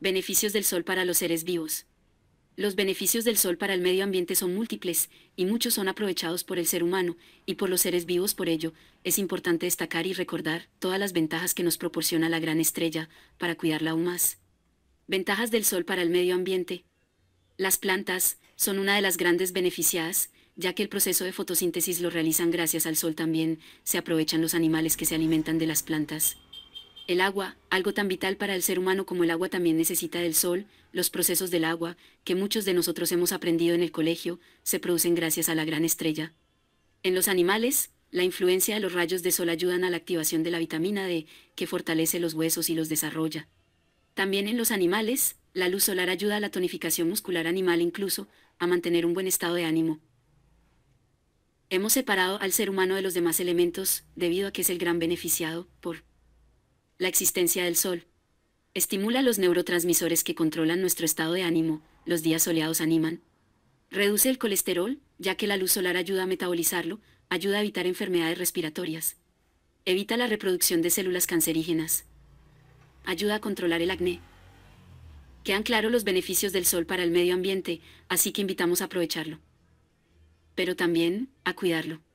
Beneficios del sol para los seres vivos. Los beneficios del sol para el medio ambiente son múltiples, y muchos son aprovechados por el ser humano, y por los seres vivos por ello, es importante destacar y recordar todas las ventajas que nos proporciona la gran estrella, para cuidarla aún más. Ventajas del sol para el medio ambiente. Las plantas son una de las grandes beneficiadas, ya que el proceso de fotosíntesis lo realizan gracias al sol también, se aprovechan los animales que se alimentan de las plantas. El agua, algo tan vital para el ser humano como el agua también necesita del sol, los procesos del agua, que muchos de nosotros hemos aprendido en el colegio, se producen gracias a la gran estrella. En los animales, la influencia de los rayos de sol ayudan a la activación de la vitamina D, que fortalece los huesos y los desarrolla. También en los animales, la luz solar ayuda a la tonificación muscular animal incluso, a mantener un buen estado de ánimo. Hemos separado al ser humano de los demás elementos, debido a que es el gran beneficiado por la existencia del sol. Estimula los neurotransmisores que controlan nuestro estado de ánimo, los días soleados animan. Reduce el colesterol, ya que la luz solar ayuda a metabolizarlo, ayuda a evitar enfermedades respiratorias. Evita la reproducción de células cancerígenas. Ayuda a controlar el acné. Quedan claros los beneficios del sol para el medio ambiente, así que invitamos a aprovecharlo. Pero también a cuidarlo.